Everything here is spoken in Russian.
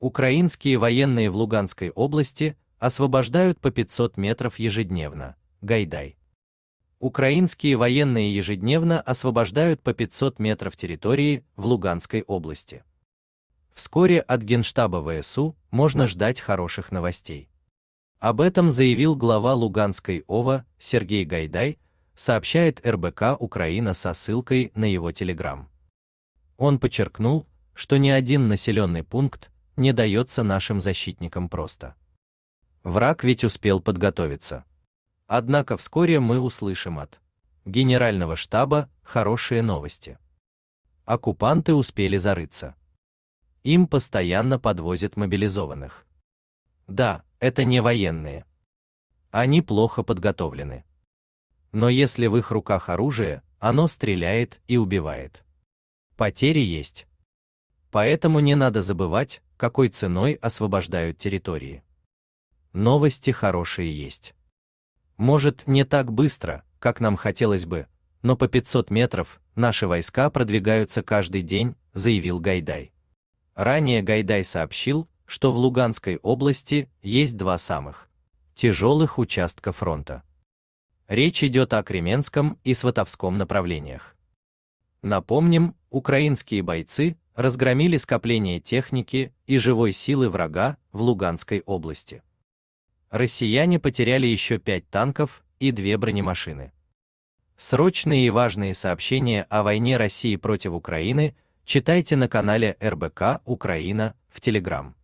Украинские военные в Луганской области освобождают по 500 метров ежедневно. Гайдай. Украинские военные ежедневно освобождают по 500 метров территории в Луганской области. Вскоре от Генштаба ВСУ можно ждать хороших новостей. Об этом заявил глава Луганской ОВА Сергей Гайдай, сообщает РБК Украина со ссылкой на его телеграм. Он подчеркнул, что ни один населенный пункт не дается нашим защитникам просто. Враг ведь успел подготовиться. Однако вскоре мы услышим от Генерального штаба хорошие новости. Оккупанты успели зарыться. Им постоянно подвозят мобилизованных. Да, это не военные. Они плохо подготовлены. Но если в их руках оружие, оно стреляет и убивает. Потери есть. Поэтому не надо забывать, какой ценой освобождают территории. Новости хорошие есть. Может, не так быстро, как нам хотелось бы, но по 500 метров наши войска продвигаются каждый день, заявил Гайдай. Ранее Гайдай сообщил, что в Луганской области есть два самых тяжелых участка фронта. Речь идет о Кременском и Сватовском направлениях. Напомним, украинские бойцы разгромили скопление техники и живой силы врага в Луганской области. Россияне потеряли еще пять танков и две бронемашины. Срочные и важные сообщения о войне России против Украины читайте на канале РБК Украина в Телеграм.